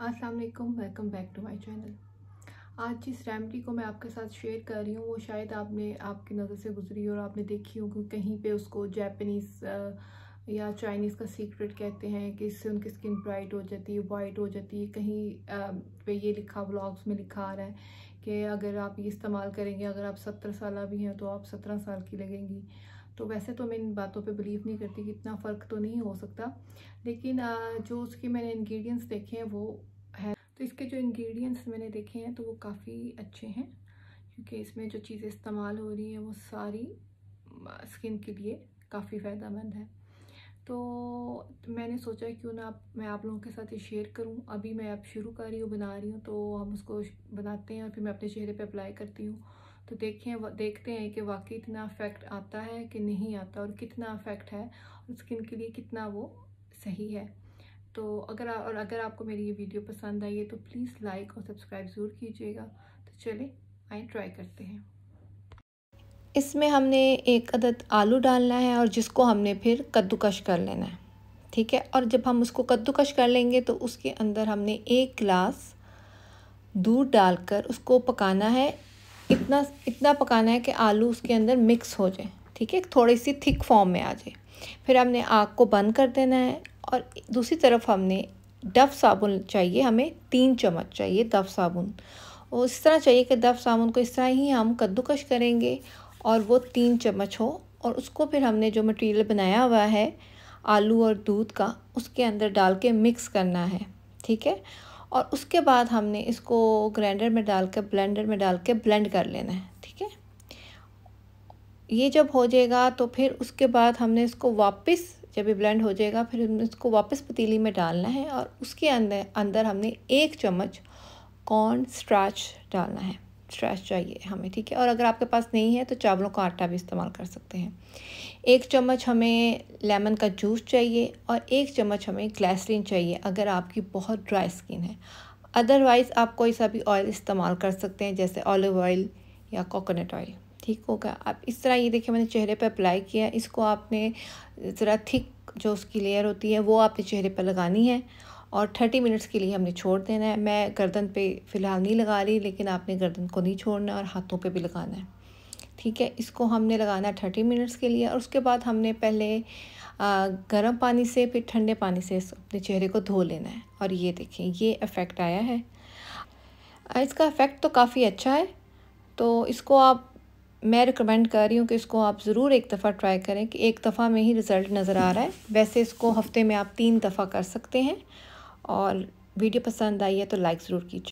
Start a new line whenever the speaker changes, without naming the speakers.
अस्सलाम वालेकुम welcome back to my channel आज जिस रेमडी को मैं आपके साथ शेयर कर रही हूँ वो शायद आपने आपकी नज़र से गुजरी और आपने देखी कि कहीं पे उसको जैपनीज़ या चाइनीज़ का सीक्रेट कहते हैं कि इससे उनकी स्किन ब्राइट हो जाती है वाइट हो जाती है कहीं पे ये लिखा ब्लॉग्स में लिखा आ रहा है कि अगर आप ये इस्तेमाल करेंगे अगर आप सत्रह साल भी हैं तो आप सत्रह साल की लगेंगी तो वैसे तो मैं इन बातों पे बिलीव नहीं करती कि इतना फ़र्क तो नहीं हो सकता लेकिन जो उसके मैंने इंग्रेडिएंट्स देखे हैं वो है तो इसके जो इंग्रेडिएंट्स मैंने देखे हैं तो वो काफ़ी अच्छे हैं क्योंकि इसमें जो चीज़ें इस्तेमाल हो रही हैं वो सारी स्किन के लिए काफ़ी फ़ायदेमंद है तो मैंने सोचा क्यों ना मैं आप लोगों के साथ ये शेयर करूं अभी मैं अब शुरू कर रही हूँ बना रही हूँ तो हम उसको बनाते हैं और फिर मैं अपने चेहरे पे अप्लाई करती हूँ तो देखें देखते हैं कि वाकई इतना अफेक्ट आता है कि नहीं आता और कितना अफेक्ट है और स्किन के लिए कितना वो सही है तो अगर आ, और अगर आपको मेरी ये वीडियो पसंद आई है तो प्लीज़ लाइक और सब्सक्राइब ज़रूर कीजिएगा तो चलिए आए ट्राई करते हैं इसमें हमने एक अदद आलू डालना है और जिसको हमने फिर कद्दूकश कर लेना है ठीक है और जब हम उसको कद्दूकश कर लेंगे तो उसके अंदर हमने एक गिलास दूध डालकर उसको पकाना है इतना इतना पकाना है कि आलू उसके अंदर मिक्स हो जाए ठीक है थोड़ी सी थिक फॉर्म में आ जाए फिर हमने आग को बंद कर देना है और दूसरी तरफ हमने डफ साबुन चाहिए हमें तीन चम्मच चाहिए डफ साबुन और इस तरह चाहिए कि डफ साबुन को इस तरह ही हम कद्दूकश करेंगे और वो तीन चम्मच हो और उसको फिर हमने जो मटेरियल बनाया हुआ है आलू और दूध का उसके अंदर डाल के मिक्स करना है ठीक है और उसके बाद हमने इसको ग्राइंडर में डाल के ब्लेंडर में डाल के ब्लेंड कर लेना है ठीक है ये जब हो जाएगा तो फिर उसके बाद हमने इसको वापस जब ये ब्लेंड हो जाएगा फिर हमने इसको वापस पतीली में डालना है और उसके अंदर अंदर हमने एक चम्मच कॉर्न स्ट्राच डालना है स्ट्रैच चाहिए हमें ठीक है और अगर आपके पास नहीं है तो चावलों का आटा भी इस्तेमाल कर सकते हैं एक चम्मच हमें लेमन का जूस चाहिए और एक चम्मच हमें ग्लैसरीन चाहिए अगर आपकी बहुत ड्राई स्किन है अदरवाइज़ आप कोई सा भी ऑयल इस्तेमाल कर सकते हैं जैसे ऑलिव ऑयल या कोकोनट ऑयल ठीक होगा आप इस तरह ये देखिए मैंने चेहरे पर अप्लाई किया इसको आपने ज़रा थिक जो उसकी लेयर होती है वो आपने चेहरे पर लगानी है और थर्टी मिनट्स के लिए हमने छोड़ देना है मैं गर्दन पे फ़िलहाल नहीं लगा रही लेकिन आपने गर्दन को नहीं छोड़ना और हाथों पे भी लगाना है ठीक है इसको हमने लगाना है थर्टी मिनट्स के लिए और उसके बाद हमने पहले गर्म पानी से फिर ठंडे पानी से अपने चेहरे को धो लेना है और ये देखें ये इफ़ेक्ट आया है इसका इफ़ेक्ट तो काफ़ी अच्छा है तो इसको आप मैं रिकमेंड कर रही हूँ कि इसको आप ज़रूर एक दफ़ा ट्राई करें कि एक दफ़ा में ही रिज़ल्ट नज़र आ रहा है वैसे इसको हफ्ते में आप तीन दफ़ा कर सकते हैं और वीडियो पसंद आई है तो लाइक ज़रूर कीजिए